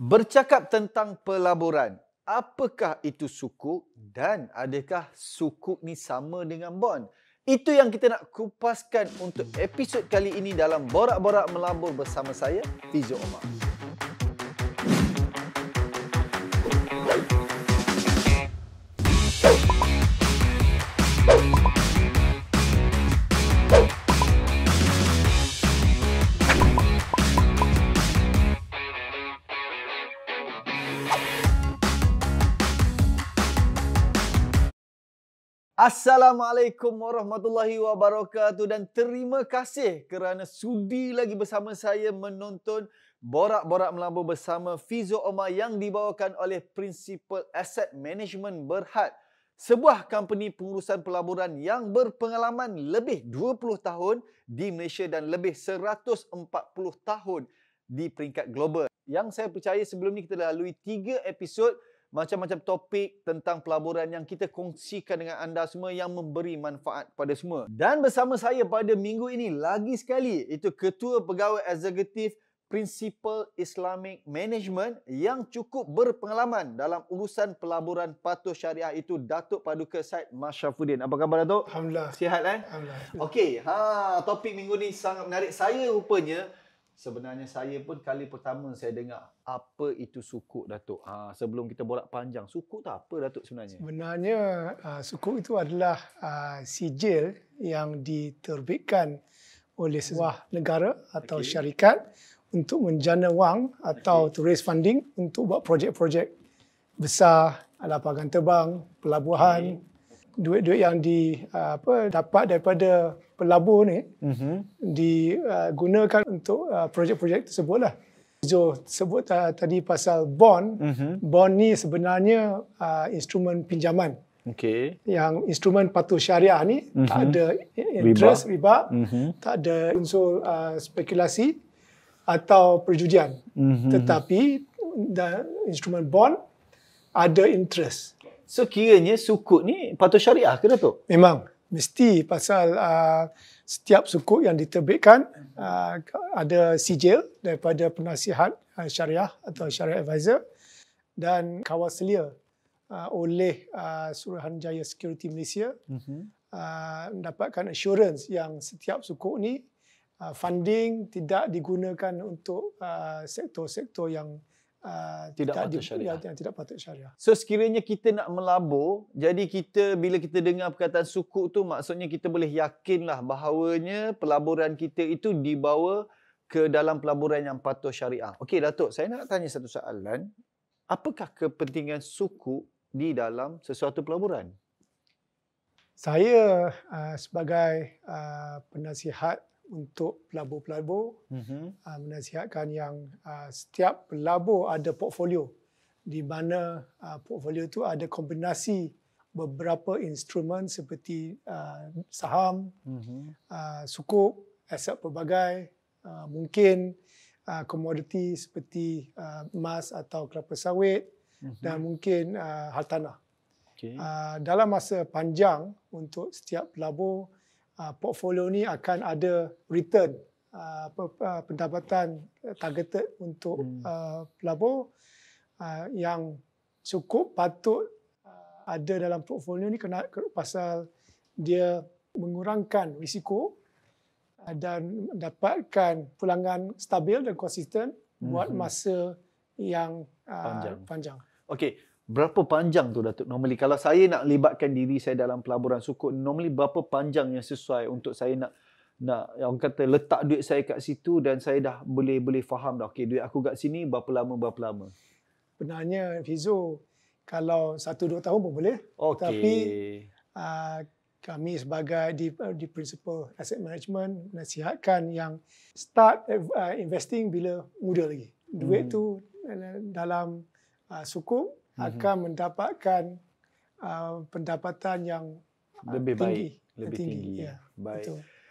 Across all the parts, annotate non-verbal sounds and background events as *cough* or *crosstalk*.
bercakap tentang pelaburan. Apakah itu sukuk dan adakah sukuk ni sama dengan bond? Itu yang kita nak kupaskan untuk episod kali ini dalam Borak-Borak Melabur bersama saya, Fizio Omar. Assalamualaikum warahmatullahi wabarakatuh dan terima kasih kerana sudi lagi bersama saya menonton Borak-borak Melambu bersama Fizo Omar yang dibawakan oleh Principal Asset Management Berhad sebuah company pengurusan pelaburan yang berpengalaman lebih 20 tahun di Malaysia dan lebih 140 tahun di peringkat global. Yang saya percaya sebelum ni kita lalui 3 episod macam-macam topik tentang pelaburan yang kita kongsikan dengan anda semua yang memberi manfaat pada semua. Dan bersama saya pada minggu ini lagi sekali itu Ketua Pegawai Eksekutif Principal Islamic Management yang cukup berpengalaman dalam urusan pelaburan patuh syariah itu Datuk Paduka Said Masyafuddin. Apa khabar Datuk? Alhamdulillah. Sihat eh? Alhamdulillah. Okey, ha, topik minggu ni sangat menarik. Saya rupanya sebenarnya saya pun kali pertama saya dengar apa itu sukuk datuk ha, sebelum kita bolak panjang sukuk tu apa datuk sebenarnya sebenarnya uh, sukuk itu adalah uh, sijil yang diterbitkan oleh sebuah negara atau okay. syarikat untuk menjana wang atau okay. to raise funding untuk buat projek-projek besar lapangan terbang pelabuhan okay. duit-duit yang di uh, apa dapat daripada pelabur ni mm-hmm. digunakan untuk uh, projek-projek tersebut lah. Jo sebut uh, tadi pasal bond, mm-hmm. bond ni sebenarnya uh, instrumen pinjaman. Okay. Yang instrumen patuh syariah ni mm-hmm. tak mhm. ada interest riba, riba mm-hmm. tak ada unsur uh, spekulasi atau perjudian. Mm-hmm. Tetapi instrumen bond ada interest. So kiranya sukuk ni patuh syariah ke Datuk? Memang mesti pasal uh, setiap sukuk yang diterbitkan uh, ada sijil daripada penasihat uh, syariah atau syariah advisor dan kawal selia uh, oleh uh, Suruhanjaya Security Malaysia mm-hmm. uh, mendapatkan assurance yang setiap sukuk ni uh, funding tidak digunakan untuk uh, sektor-sektor yang uh, tidak kad, patut syariah. Yang, tidak patut syariah. So sekiranya kita nak melabur, jadi kita bila kita dengar perkataan sukuk tu maksudnya kita boleh yakinlah bahawanya pelaburan kita itu dibawa ke dalam pelaburan yang patut syariah. Okey Datuk, saya nak tanya satu soalan. Apakah kepentingan suku di dalam sesuatu pelaburan? Saya ah, sebagai ah, penasihat untuk pelabur-pelabur mm-hmm. uh, menasihatkan yang uh, setiap pelabur ada portfolio di mana uh, portfolio itu ada kombinasi beberapa instrumen seperti uh, saham, mm-hmm. uh, sukuk, aset pelbagai, uh, mungkin uh, komoditi seperti uh, emas atau kelapa sawit mm-hmm. dan mungkin uh, tanah. Okay. Uh, dalam masa panjang untuk setiap pelabur Uh, portfolio ni akan ada return uh, uh, pendapatan targeted untuk hmm. pelabur yang cukup patut ada dalam portfolio ni kena pasal dia mengurangkan risiko dan dapatkan pulangan stabil dan konsisten buat hmm. masa yang panjang. panjang. Okey, Berapa panjang tu Datuk? Normally kalau saya nak libatkan diri saya dalam pelaburan sukuk, normally berapa panjang yang sesuai untuk saya nak nak orang kata letak duit saya kat situ dan saya dah boleh-boleh faham dah. Okey, duit aku kat sini berapa lama berapa lama. Benarnya Fizo kalau 1 2 tahun pun boleh. Okay. Tapi uh, kami sebagai di di principal asset management nasihatkan yang start uh, investing bila muda lagi. Duit hmm. tu eh, dalam uh, ah, sukuk hmm akan mendapatkan uh, pendapatan yang uh, lebih tinggi, baik, lebih tinggi. tinggi. Ya, baik.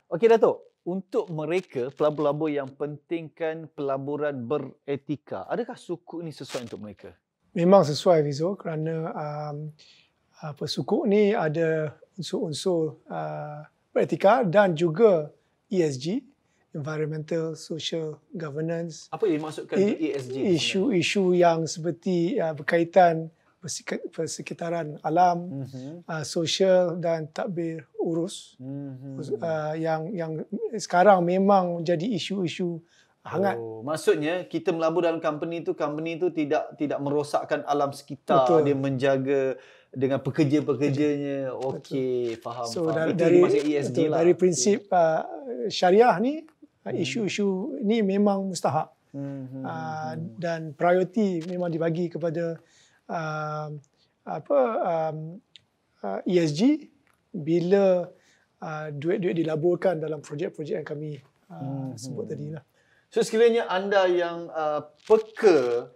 Okey Datuk, untuk mereka pelabur-pelabur yang pentingkan pelaburan beretika, adakah suku ini sesuai untuk mereka? Memang sesuai Rizal kerana um, apa sukuk ni ada unsur-unsur uh, beretika dan juga ESG environmental social governance apa yang dimaksudkan ESG isu-isu yang seperti uh, berkaitan persekitaran alam mm-hmm. uh, social dan takbir urus mm-hmm. uh, yang yang sekarang memang jadi isu-isu hangat oh, maksudnya kita melabur dalam company itu company itu tidak tidak merosakkan alam sekitar Betul. dia menjaga dengan pekerja-pekerjanya okey faham so, faham dari, itu dari ESG lah dari prinsip okay. uh, syariah ni Hmm. isu-isu ini memang mustahak hmm, ah, hmm, dan prioriti memang dibagi kepada um, apa um, uh, ESG bila uh, duit-duit dilaburkan dalam projek-projek yang kami uh, sebut tadi lah. So sekiranya anda yang peka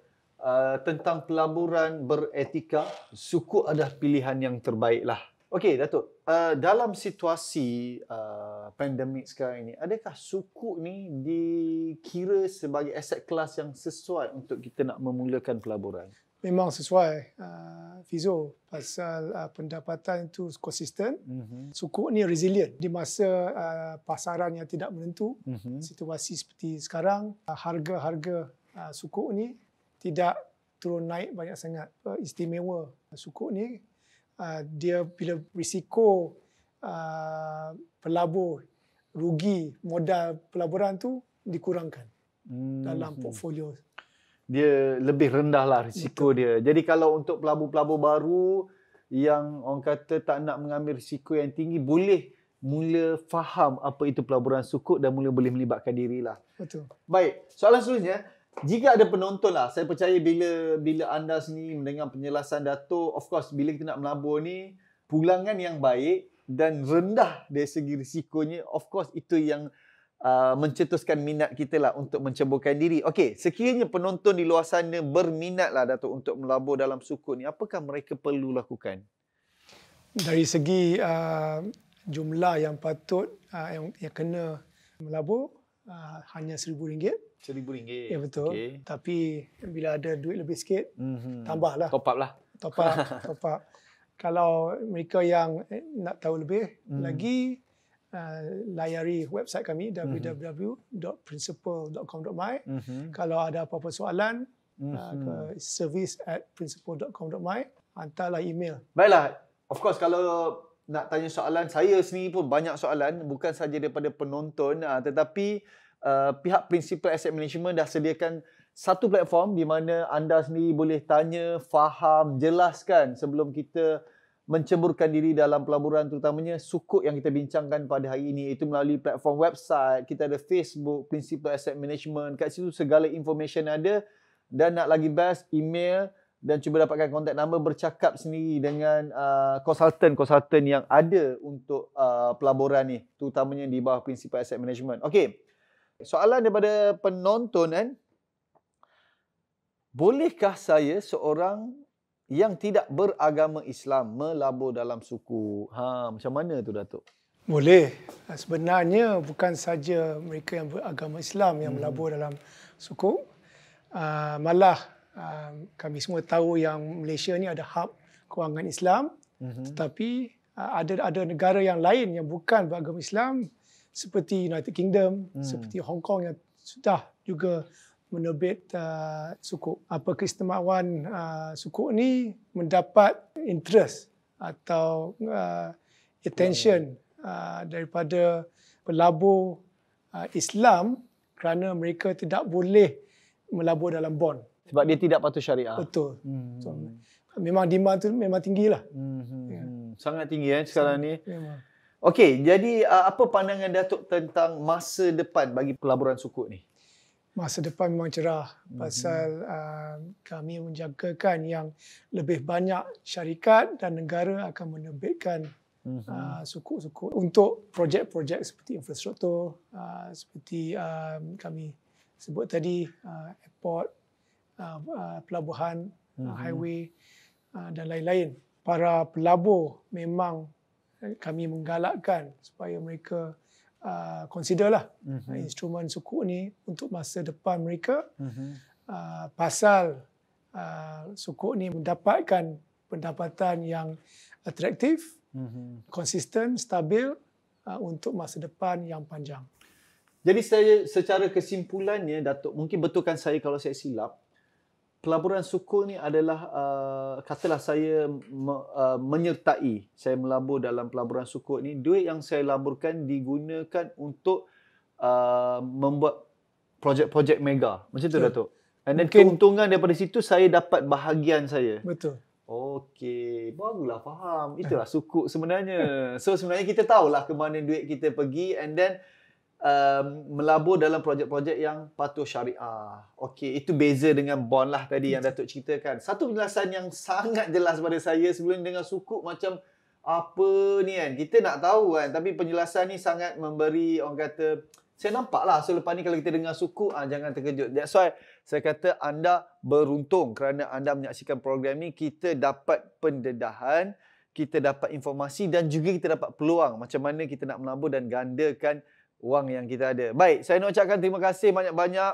tentang pelaburan beretika, suku adalah pilihan yang terbaiklah. Okey, Datuk. Uh, dalam situasi uh, pandemik sekarang ini, adakah suku ni dikira sebagai aset kelas yang sesuai untuk kita nak memulakan pelaburan? Memang sesuai, uh, Fizo. Pasal uh, pendapatan itu konsisten. Mm-hmm. Suku ni resilient. Di masa uh, pasaran yang tidak menentu, mm-hmm. situasi seperti sekarang, uh, harga-harga uh, suku ni tidak turun naik banyak sangat. Uh, istimewa suku ni Ah, dia bila risiko uh, pelabur rugi modal pelaburan tu dikurangkan hmm. dalam portfolio dia lebih rendahlah risiko Betul. dia. Jadi kalau untuk pelabur-pelabur baru yang orang kata tak nak mengambil risiko yang tinggi boleh mula faham apa itu pelaburan sukuk dan mula boleh melibatkan dirilah. Betul. Baik, soalan seterusnya jika ada penonton lah, saya percaya bila bila anda sini mendengar penjelasan Dato, of course bila kita nak melabur ni, pulangan yang baik dan rendah dari segi risikonya, of course itu yang uh, mencetuskan minat kita lah untuk menceburkan diri. Okey, sekiranya penonton di luar sana berminat lah Dato untuk melabur dalam suku ni, apakah mereka perlu lakukan? Dari segi uh, jumlah yang patut uh, yang, yang kena melabur, uh, hanya RM1,000 seribu ringgit. Ya betul. Okay. Tapi bila ada duit lebih sikit, mm-hmm. tambahlah. Top up lah. Top up, *laughs* top up. Kalau mereka yang eh, nak tahu lebih mm. lagi, uh, layari website kami mm-hmm. www.principal.com.my. Mm-hmm. Kalau ada apa-apa soalan, mm-hmm. uh, mhm. service at principal.com.my, hantarlah email. Baiklah. Of course, kalau nak tanya soalan, saya sendiri pun banyak soalan. Bukan saja daripada penonton, uh, tetapi... Uh, pihak Prinsipal asset management dah sediakan satu platform di mana anda sendiri boleh tanya, faham, jelaskan sebelum kita menceburkan diri dalam pelaburan terutamanya sukuk yang kita bincangkan pada hari ini itu melalui platform website, kita ada Facebook, Prinsipal Asset Management, kat situ segala information ada dan nak lagi best, email dan cuba dapatkan kontak number bercakap sendiri dengan konsultan-konsultan uh, yang ada untuk uh, pelaburan ni terutamanya di bawah Prinsipal Asset Management. Okey, Soalan daripada penonton kan. Bolehkah saya seorang yang tidak beragama Islam melabur dalam suku? Ha, macam mana tu Datuk? Boleh. Sebenarnya bukan saja mereka yang beragama Islam yang hmm. melabur dalam suku. Uh, malah uh, kami semua tahu yang Malaysia ni ada hub kewangan Islam. Hmm. Tetapi uh, ada ada negara yang lain yang bukan beragama Islam seperti United Kingdom, hmm. seperti Hong Kong yang sudah juga menerbit uh, suku. Apa keistimewaan uh, suku ini mendapat interest atau uh, attention hmm. uh, daripada pelabur uh, Islam kerana mereka tidak boleh melabur dalam bond. Sebab dia tidak patuh syariah. Betul. Hmm. memang demand tu memang tinggi lah. Hmm. hmm yeah. Hmm. Sangat tinggi eh, sekarang Sangat, ni. Okey, jadi uh, apa pandangan Datuk tentang masa depan bagi pelaburan suku ni? Masa depan memang cerah mm-hmm. pasal uh, kami menjangkakan yang lebih banyak syarikat dan negara akan menerbitkan mm-hmm. uh, untuk projek-projek seperti infrastruktur, uh, seperti uh, kami sebut tadi, uh, airport, uh, uh, pelabuhan, mm-hmm. uh, mhm. highway uh, dan lain-lain. Para pelabur memang Eh, kami menggalakkan supaya mereka uh, ah, considerlah mm-hmm. Eh, instrumen suku ni untuk masa depan mereka mm-hmm. uh, pasal uh, suku ni mendapatkan pendapatan yang atraktif, mm-hmm. konsisten, stabil uh, untuk masa depan yang panjang. Jadi saya secara kesimpulannya Datuk mungkin betulkan saya kalau saya silap pelaburan suku ni adalah uh, katalah saya me, uh, menyertai saya melabur dalam pelaburan suku ni duit yang saya laburkan digunakan untuk uh, membuat projek-projek mega macam tu yeah. Datuk and then Mungkin. keuntungan daripada situ saya dapat bahagian saya betul Okey, barulah faham. Itulah sukuk sebenarnya. So sebenarnya kita tahulah ke mana duit kita pergi and then um, melabur dalam projek-projek yang patuh syariah. Okey, itu beza dengan bond lah tadi yang Datuk ceritakan. Satu penjelasan yang sangat jelas pada saya sebelum dengan suku macam apa ni kan? Kita nak tahu kan, tapi penjelasan ni sangat memberi orang kata saya nampak lah selepas ni kalau kita dengar suku ah, jangan terkejut. That's why saya kata anda beruntung kerana anda menyaksikan program ni kita dapat pendedahan, kita dapat informasi dan juga kita dapat peluang macam mana kita nak melabur dan gandakan wang yang kita ada. Baik, saya nak ucapkan terima kasih banyak-banyak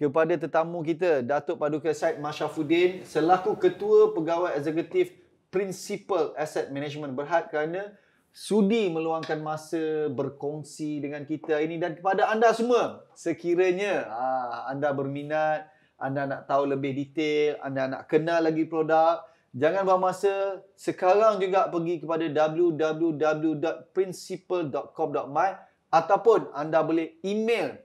kepada tetamu kita, Datuk Paduka Syed Masyafuddin, selaku Ketua Pegawai Eksekutif Principal Asset Management Berhad kerana sudi meluangkan masa berkongsi dengan kita ini dan kepada anda semua sekiranya ha, anda berminat anda nak tahu lebih detail anda nak kenal lagi produk jangan buang masa sekarang juga pergi kepada www.principal.com.my ataupun anda boleh email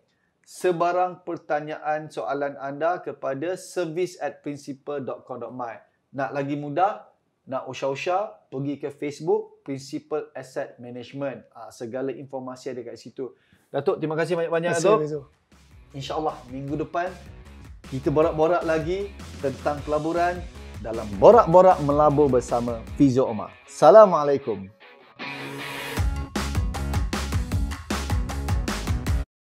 sebarang pertanyaan soalan anda kepada service nak lagi mudah nak usha-usha pergi ke Facebook Principal Asset Management ha, segala informasi ada kat situ Datuk terima kasih banyak-banyak Datuk insyaAllah minggu depan kita borak-borak lagi tentang pelaburan dalam borak-borak melabur bersama Fizio Omar Assalamualaikum